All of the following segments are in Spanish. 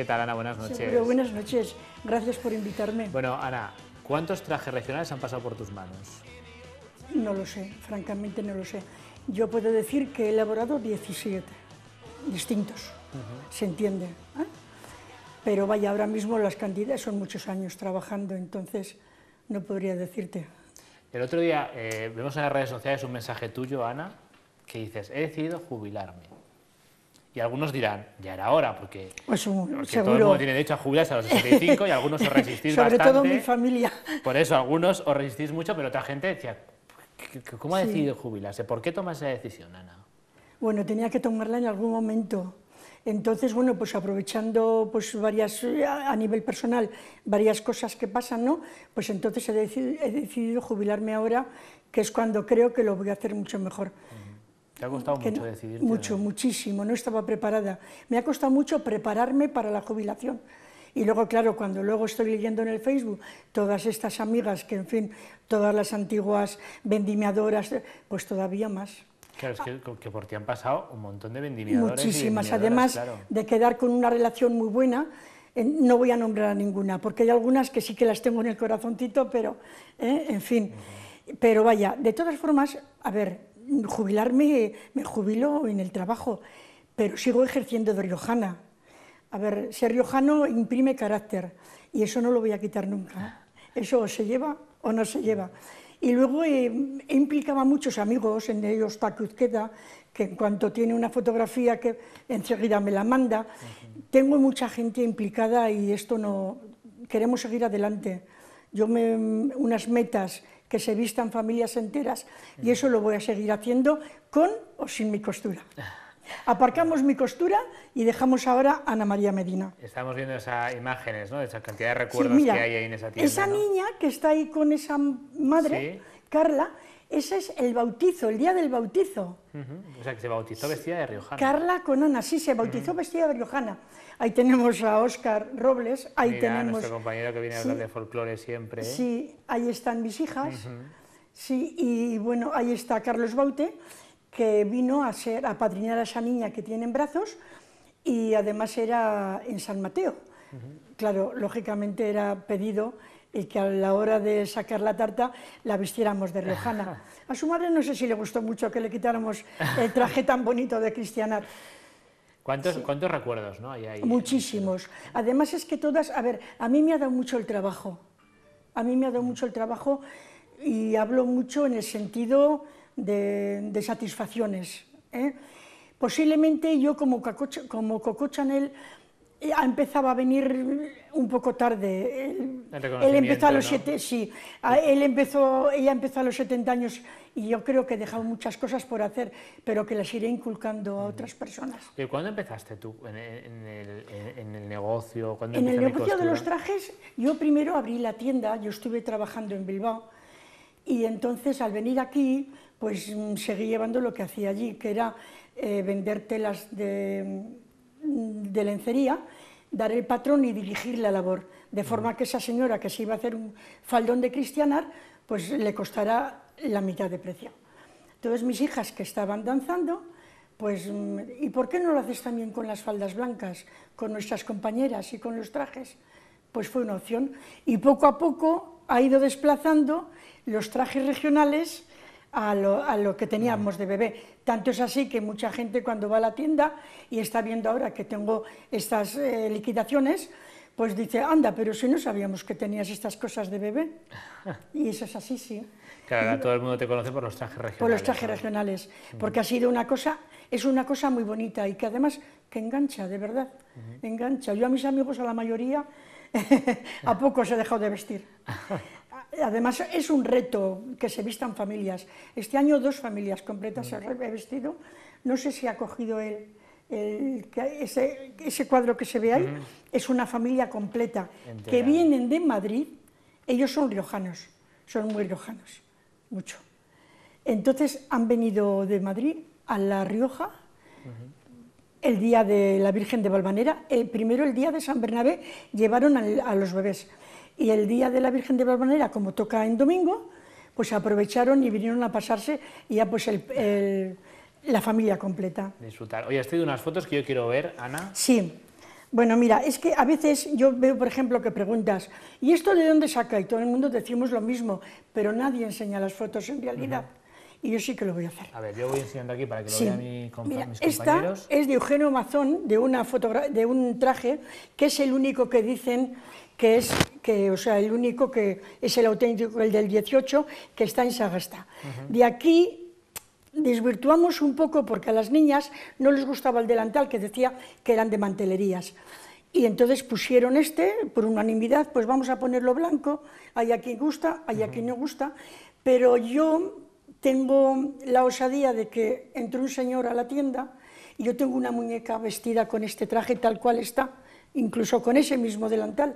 ¿Qué tal, Ana? Buenas noches. buenas noches. Gracias por invitarme. Bueno, Ana, ¿cuántos trajes regionales han pasado por tus manos? No lo sé, francamente no lo sé. Yo puedo decir que he elaborado 17 distintos, se entiende. ¿eh? Pero vaya, ahora mismo las cantidades son muchos años trabajando, entonces no podría decirte. El otro día eh, vemos en las redes sociales un mensaje tuyo, Ana, que dices, he decidido jubilarme y algunos dirán, ya era hora, porque, pues, uh, todo el mundo tiene derecho a jubilarse a los 65 y algunos os resistís Sobre bastante. Sobre todo mi familia. Por eso, algunos os resistís mucho, pero otra gente decía, ¿cómo ha decidido jubilarse? ¿Por qué tomas esa decisión, Ana? Bueno, tenía que tomarla en algún momento. Entonces, bueno, pues aprovechando pues varias, a nivel personal, varias cosas que pasan, ¿no? Pues entonces he, decidido jubilarme ahora, que es cuando creo que lo voy a hacer mucho mejor. ¿Te ha costado mucho decidir? Mucho, muchísimo, no estaba preparada. Me ha costado mucho prepararme para la jubilación. Y luego, claro, cuando luego estoy leyendo en el Facebook todas estas amigas, que en fin, todas las antiguas vendimiadoras, pues todavía más. Claro, es que, por ti han pasado un montón de vendimiadoras. Muchísimas, además de quedar con una relación muy buena, eh, no voy a nombrar a ninguna, porque hay algunas que sí que las tengo en el corazoncito, pero, eh, en fin. Pero vaya, de todas formas, a ver, jubilarme, me jubilo en el trabajo, pero sigo ejerciendo de riojana. A ver, ser riojano imprime carácter y eso no lo voy a quitar nunca. Eso se lleva o no se lleva. Y luego eh, implicaba muchos amigos, en ellos Tacuzqueda, que en cuanto tiene una fotografía que enseguida me la manda. Tengo mucha gente implicada y esto no... Queremos seguir adelante yo me, unas metas que se vistan familias enteras y eso lo voy a seguir haciendo con o sin mi costura. Aparcamos mi costura y dejamos ahora a Ana María Medina. Estamos viendo esas imágenes, ¿no? Esa cantidad de recuerdos que hay ahí en esa tienda. Esa niña que está ahí con esa madre, Carla, ese es el bautizo, el día del bautizo. O sea, que se bautizó vestida de riojana. Carla Conona, sí, se bautizó vestida de riojana. Ahí tenemos a Óscar Robles, ahí tenemos tenemos... nuestro compañero que viene a hablar de folclore siempre. ¿eh? Sí, ahí están mis hijas, sí, y bueno, ahí está Carlos Baute, que vino a ser, a padrinar a esa niña que tiene en brazos, y además era en San Mateo. Claro, lógicamente era pedido y que a la hora de sacar la tarta la vistiéramos de riojana. A su madre no sé si le gustó mucho que le quitáramos el traje tan bonito de Cristiana. ¿Cuántos, ¿Cuántos, recuerdos no? Hay, ahí? Muchísimos. Además es que todas, a ver, a mí me ha dado mucho el trabajo. A mí me ha dado mucho el trabajo y hablo mucho en el sentido de, satisfacciones. ¿eh? Posiblemente yo como como Coco Chanel empezaba a venir un poco tarde. Él, empezó a los ¿no? siete, sí, él empezó, ella empezó a los 70 años y yo creo que dejado muchas cosas por hacer, pero que las iré inculcando a otras personas. ¿Y cuándo empezaste tú en, el, negocio? En el negocio de los trajes, yo primero abrí la tienda, yo estuve trabajando en Bilbao y entonces al venir aquí, pues mm, seguí llevando lo que hacía allí, que era eh, vender telas de de lencería, dar el patrón y dirigir la labor, de forma que esa señora que se iba a hacer un faldón de cristianar, pues le costará la mitad de precio. Entonces mis hijas que estaban danzando, pues, mm, ¿y por qué no lo haces también con las faldas blancas, con nuestras compañeras y con los trajes? Pues fue una opción. Y poco a poco ha ido desplazando los trajes regionales a lo, que teníamos de bebé. Tanto es así que mucha gente cuando va a la tienda y está viendo ahora que tengo estas eh, liquidaciones, pues dice, anda, pero si no sabíamos que tenías estas cosas de bebé. Y eso es así, sí. Claro, todo el mundo te conoce por los trajes regionales. Por los trajes regionales, porque ha sido una cosa, es una cosa muy bonita y que además que engancha, de verdad, engancha. Yo a mis amigos, a la mayoría, a poco se he dejado de vestir. Además, es un reto que se vistan familias. Este año dos familias completas se mm. han vestido. No sé si ha cogido ese, cuadro que se ve ahí. Mm. Es una familia completa que vienen de Madrid. Ellos son riojanos, son muy riojanos, mucho. Entonces han venido de Madrid a La Rioja el día de la Virgen de Valvanera, el eh, primero el día de San Bernabé llevaron a los bebés. Y el día de la Virgen de Barbanera... como toca en domingo, pues aprovecharon y vinieron a pasarse y ya pues el, la familia completa. Disfrutar. Oye, has tenido unas fotos que yo quiero ver, Ana. Sí. Bueno, mira, es que a veces yo veo, por ejemplo, que preguntas, ¿y esto de dónde saca? Y todo el mundo decimos lo mismo, pero nadie enseña las fotos en realidad. y yo sí que lo voy a hacer. A ver, yo voy enseñando aquí para que lo vean mi compa mis compañeros. Esta es de Eugenio Mazón, de, una de un traje que es el único que dicen que es que, o sea, el único que es el auténtico, el del 18, que está en Sagasta. De aquí desvirtuamos un poco porque a las niñas no les gustaba el delantal que decía que eran de mantelerías. Y entonces pusieron este, por unanimidad, pues vamos a ponerlo blanco, hay a quien gusta, hay a quien no gusta, pero yo tengo la osadía de que entró un señor a la tienda y yo tengo una muñeca vestida con este traje tal cual está, incluso con ese mismo delantal.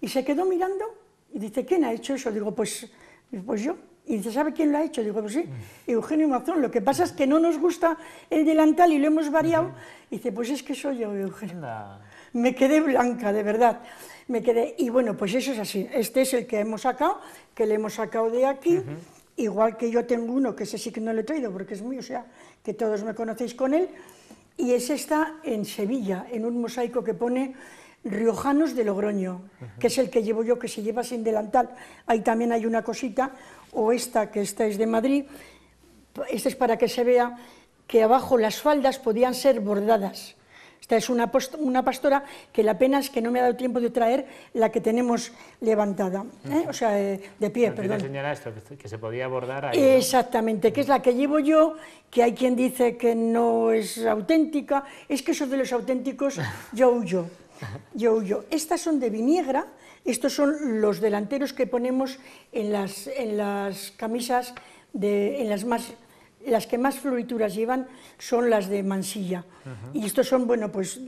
Y se quedó mirando y dice, ¿quién ha hecho eso? Digo, pues, pues yo. Y dice, ¿sabe quién lo ha hecho? Digo, pues sí, Eugenio Mazón. Lo que pasa es que no nos gusta el delantal y lo hemos variado. Y dice, pues es que soy yo, Eugenio. Me quedé blanca, de verdad. Me quedé, y bueno, pues eso es así. Este es el que hemos sacado, que le hemos sacado de aquí. Igual que yo tengo uno, que ese sí que no lo he traído porque es mío, o sea, que todos me conocéis con él. Y es esta en Sevilla, en un mosaico que pone Riojanos de Logroño, que es el que llevo yo, que se lleva sin delantal. Ahí también hay una cosita, o esta, que esta es de Madrid. Esta es para que se vea que abajo las faldas podían ser bordadas. Esta es una, una pastora que la pena es que no me ha dado tiempo de traer la que tenemos levantada, ¿eh? o sea, eh, de, pie, Pero perdón. esto, que se podía bordar ahí, Exactamente, que es la que llevo yo, que hay quien dice que no es auténtica, es que eso de los auténticos yo huyo yo, yo. Estas son de viniegra, estos son los delanteros que ponemos en las, en las camisas, de, en las, más, las que más florituras llevan son las de mansilla. Y estos son, bueno, pues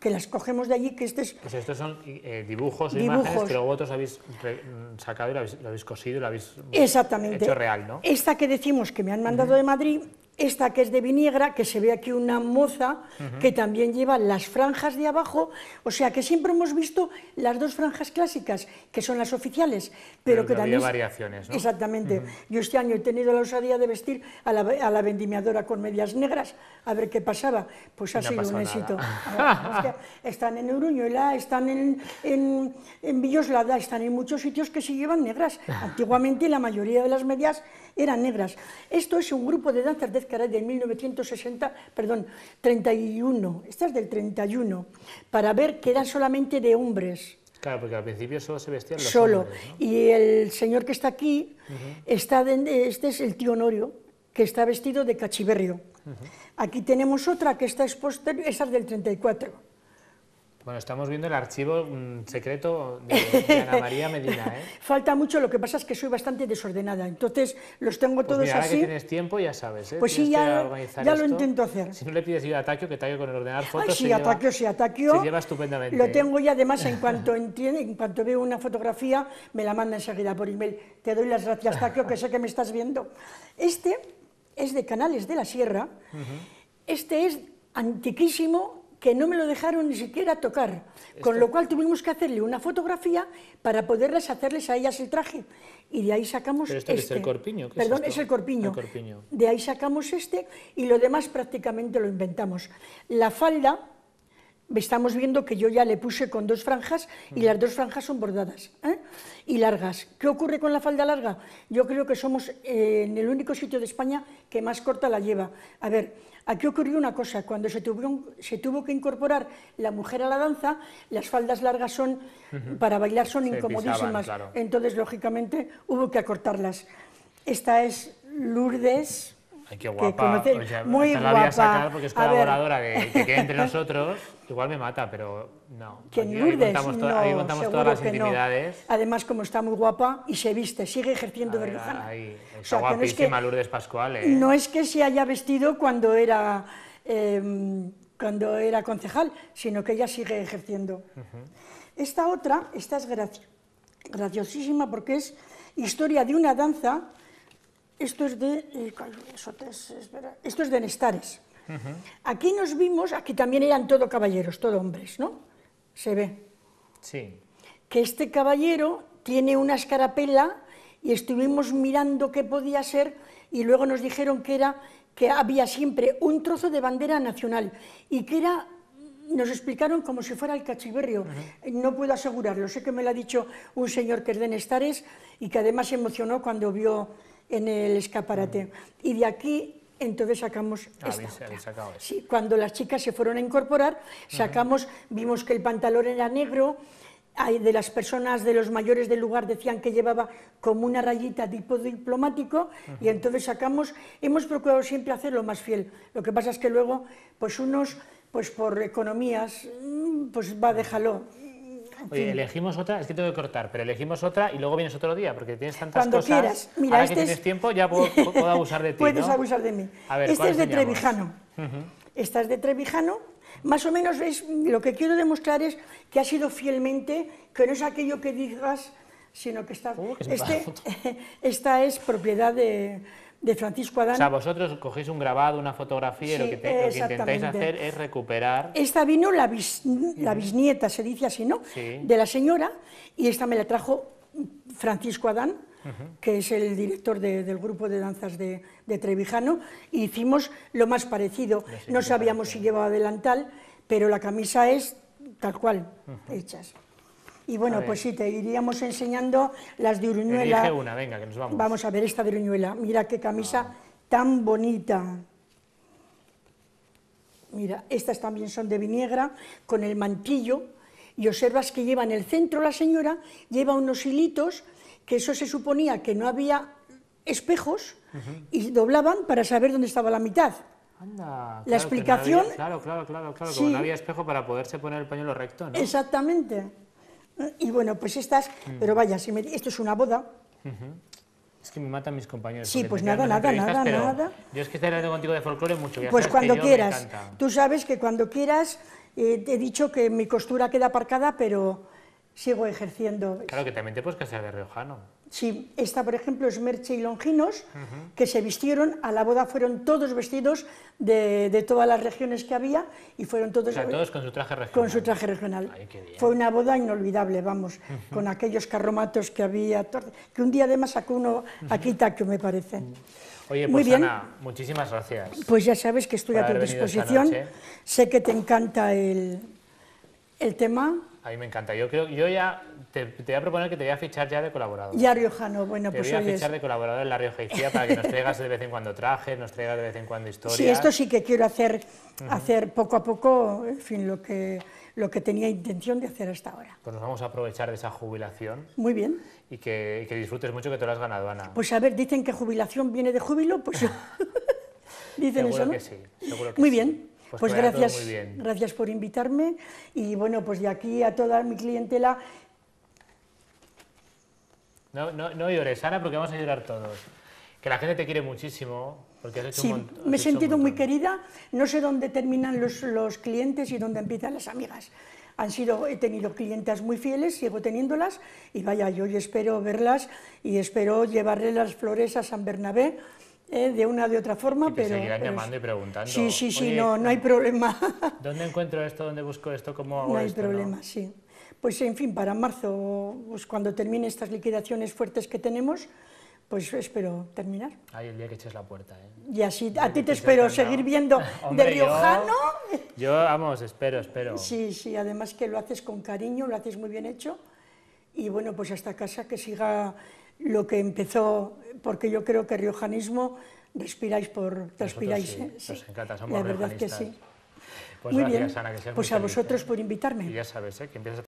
que las cogemos de allí, que este Pues estos son eh, eh, dibujos, imágenes que luego vosotros habéis mm, sacado y lo habéis, cosido y lo habéis Exactamente. hecho real, ¿no? Esta que decimos que me han mandado de Madrid esta que es de viniegra, que se ve aquí una moza que también lleva las franjas de abajo, o sea que siempre hemos visto las dos franjas clásicas, que son las oficiales, pero, que también... variaciones, ¿no? Exactamente. Yo este año he tenido la osadía de vestir a la, a vendimiadora con medias negras, a ver qué pasaba. Pues ha sido un éxito. están en uruño están en, en, en Villoslada, están en muchos sitios que se llevan negras. Antiguamente la mayoría de las medias eran negras. Esto es un grupo de danzas de que era de 1960, perdón, 31, esta es del 31, para ver que eran solamente de hombres. Claro, porque al principio solo se vestían los hombres. Solo. Y el señor que está aquí, está este es el tío Norio, que está vestido de cachiverrio. Aquí tenemos otra que está expuesta, esa es del 34 bueno, estamos viendo el archivo mm, secreto de, Ana María Medina. ¿eh? Falta mucho, lo que pasa es que soy bastante desordenada, entonces los tengo pues todos mira, ahora que tienes tiempo, ya sabes. ¿eh? Pues sí, ya, ya lo intento hacer. Si no le pides ayuda a Taquio, que Taquio con ordenar fotos. Ay, sí, se sí, Taquio. Se lleva estupendamente. Lo ¿eh? tengo ya, además, en cuanto entiende, en cuanto veo una fotografía, me la manda enseguida por email. Te doy las gracias, Taquio, que sé que me estás viendo. Este es de Canales de la Sierra. Este es antiquísimo que no me lo dejaron ni siquiera tocar, con lo cual tuvimos que hacerle una fotografía para poderles hacerles a ellas el traje. Y de ahí sacamos este. Perdón, es, el corpiño. De ahí sacamos este y lo demás prácticamente lo inventamos. La falda Estamos viendo que yo ya le puse con dos franjas y las dos franjas son bordadas ¿eh? y largas. ¿Qué ocurre con la falda larga? Yo creo que somos eh, en el único sitio de España que más corta la lleva. A ver, aquí ocurrió una cosa, cuando se, tuvo que incorporar la mujer a la danza, las faldas largas son, para bailar son incomodísimas, entonces lógicamente hubo que acortarlas. Esta es Lourdes Ay, qué guapa. Que o sea, muy La voy a sacar porque es colaboradora que, que, entre nosotros. Igual me mata, pero no. Que Lourdes, ahí contamos, contamos todas las intimidades. Además, como está muy guapa y se viste, sigue ejerciendo de vergüenza. Está guapísima Lourdes Pascual. ¿eh? No es que se haya vestido cuando era, em, cuando era concejal, sino que ella sigue ejerciendo. Esta otra, esta es graciosísima porque es historia de una danza esto es de. Eh, esto es de Nestares. Aquí nos vimos, aquí también eran todo caballeros, todo hombres, ¿no? Se ve. Sí. Que este caballero tiene una escarapela y estuvimos mirando qué podía ser y luego nos dijeron que era que había siempre un trozo de bandera nacional y que era nos explicaron como si fuera el cachiverrio. No puedo asegurarlo, sé que me lo ha dicho un señor que es de Nestares y que además se emocionó cuando vio en el escaparate. Mm. Y de aquí entonces sacamos ah, esta Sí, cuando las chicas se fueron a incorporar, sacamos, vimos que el pantalón era negro, de las personas, de los mayores del lugar decían que llevaba como una rayita tipo diplomático y entonces sacamos, hemos procurado siempre hacerlo más fiel. Lo que pasa es que luego, pues unos, pues por economías, mm, pues va, déjalo elegimos otra, es que tengo que cortar, pero elegimos otra y luego vienes otro día, porque tienes tantas cosas. Cuando quieras. Mira, Ahora que este tienes tiempo ya puedo, abusar de ti, Puedes abusar de mí. este es de Trevijano. Esta es de Trevijano. Más o menos lo que quiero demostrar es que ha sido fielmente, que no es aquello que digas, sino que está... Uh, este esta es propiedad de de Francisco Adán. O sea, vosotros cogéis un grabado, una fotografía y lo que, intentáis hacer es recuperar... Esta vino la, bisnieta, se dice así, ¿no?, de la señora, y esta me la trajo Francisco Adán, que es el director del grupo de danzas de, Trevijano, hicimos lo más parecido. No sabíamos si llevaba delantal, pero la camisa es tal cual, hechas. Y bueno, pues sí, te iríamos enseñando las de Uruñuela. Elige una, venga, que nos vamos. Vamos a ver esta de Uruñuela. Mira qué camisa ah. tan bonita. Mira, estas también son de viniegra, con el mantillo, y observas que lleva en el centro la señora, lleva unos hilitos, que eso se suponía que no había espejos, y doblaban para saber dónde estaba la mitad. Anda, la explicación... claro, claro, claro, claro, como no había espejo para poderse poner el pañuelo recto, ¿no? Exactamente. Y bueno, pues estas, mm. pero vaya, si esto es una boda. Es que me matan mis compañeros. Sí, pues nada, nada, nada, nada. Yo es que estoy hablando contigo de folclore mucho. pues cuando quieras. Tú sabes que cuando quieras, eh, te he dicho que mi costura queda aparcada, pero sigo ejerciendo. Claro que también te puedes casar de riojano. Sí, esta, por ejemplo, es Merche y Longinos, que se vistieron, a la boda fueron todos vestidos de, todas las regiones que había y fueron todos... O todos con su traje regional. Con su traje regional. Fue una boda inolvidable, vamos, con aquellos carromatos que había, que un día además sacó uno aquí, que me parece. Oye, pues Muy bien. muchísimas gracias. Pues ya sabes que estoy a tu disposición. Sé que te encanta el tema a mí me encanta. Yo creo, yo ya te, voy a proponer que te voy a fichar ya de colaborador. Ya riojano, bueno, te pues Te voy a fichar de colaborador en la Rioja para que nos traigas de vez en cuando trajes, nos traigas de vez en cuando historias. Sí, esto sí que quiero hacer, hacer poco a poco, en fin, lo que lo que tenía intención de hacer hasta ahora. Pues nos vamos a aprovechar de esa jubilación. Muy bien. Y que, disfrutes mucho que te lo has ganado, Ana. Pues a ver, dicen que jubilación viene de júbilo, pues... dicen eso, ¿no? que sí, Muy bien. Pues, pues gracias, gracias por invitarme y bueno, pues de aquí a toda mi clientela. No, no, llores, Ana, porque vamos a llorar todos. Que la gente te quiere muchísimo, porque sí, me he sentido muy querida. No sé dónde terminan los, los, clientes y dónde empiezan las amigas. Han sido, he tenido clientes muy fieles, sigo teniéndolas y vaya, yo hoy espero verlas y espero llevarle las flores a San Bernabé ¿eh? de una de otra forma. pero, seguirán llamando y preguntando. Sí, sí, sí, no, no hay problema. ¿Dónde encuentro esto? ¿Dónde busco esto? ¿Cómo no hay problema, sí. Pues en fin, para marzo, pues cuando termine estas liquidaciones fuertes que tenemos, pues espero terminar. Ay, el día que eches la puerta, ¿eh? Y así, a ti te espero seguir viendo de Riojano. Yo, yo, vamos, espero, espero. Sí, sí, además que lo haces con cariño, lo haces muy bien hecho. Y bueno, pues hasta casa que siga lo que empezó porque yo creo que riojanismo respiráis por transpiráis. Sí, ¿eh? sí. Nos encanta, somos La verdad que sí. Pues Muy gracias, bien. Ana, que pues a vosotros por invitarme. ya sabes, ¿eh? que empiezas a